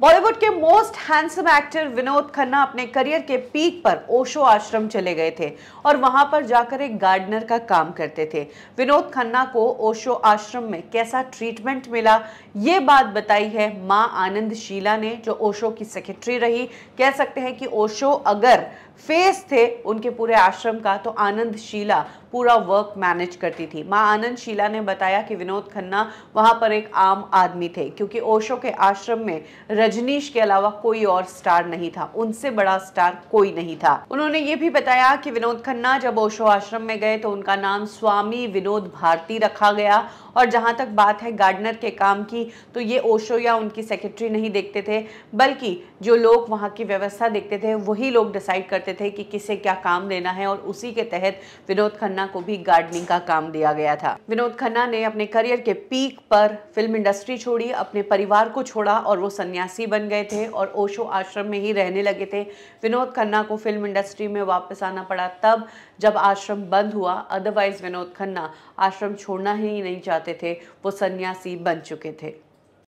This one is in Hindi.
बॉलीवुड के most handsome actor Vinod Khanna अपने करियर के पीक पर ओशो आश्रम चले गए थे और वहां पर जाकर एक गार्डनर का काम करते थे विनोद खन्ना को ओशो आश्रम में कैसा ट्रीटमेंट मिला ये बात बताई है मां आनंद शीला ने जो ओशो की सेक्रेटरी रही कह सकते हैं कि ओशो अगर फेस थे उनके पूरे आश्रम का तो आनंद शीला पूरा वर्क मैनेज करती थी माँ आनंद शीला ने बताया कि विनोद खन्ना वहाँ पर एक आम आदमी थे क्योंकि ओशो के आश्रम में रजनीश के अलावा कोई और स्टार नहीं था उनसे बड़ा स्टार कोई नहीं था उन्होंने ये भी बताया कि विनोद खन्ना जब ओशो आश्रम में गए तो उनका नाम स्वामी विनोद भारती रखा गया और जहाँ तक बात है गार्डनर के काम की तो ये ओशो या उनकी सेक्रेटरी नहीं देखते थे बल्कि जो लोग वहाँ की व्यवस्था देखते थे वही लोग डिसाइड करते थे कि किसे क्या काम देना है और उसी के तहत विनोद खन्ना को भी गार्डनिंग का काम दिया गया था विनोद खन्ना ने अपने करियर के पीक पर फिल्म इंडस्ट्री छोड़ी अपने परिवार को छोड़ा और वो सन्यासी बन गए थे और ओशो आश्रम में ही रहने लगे थे विनोद खन्ना को फिल्म इंडस्ट्री में वापस आना पड़ा तब जब आश्रम बंद हुआ अदरवाइज विनोद खन्ना आश्रम छोड़ना ही नहीं चाहते चाहते थे वो सन्यासी बन चुके थे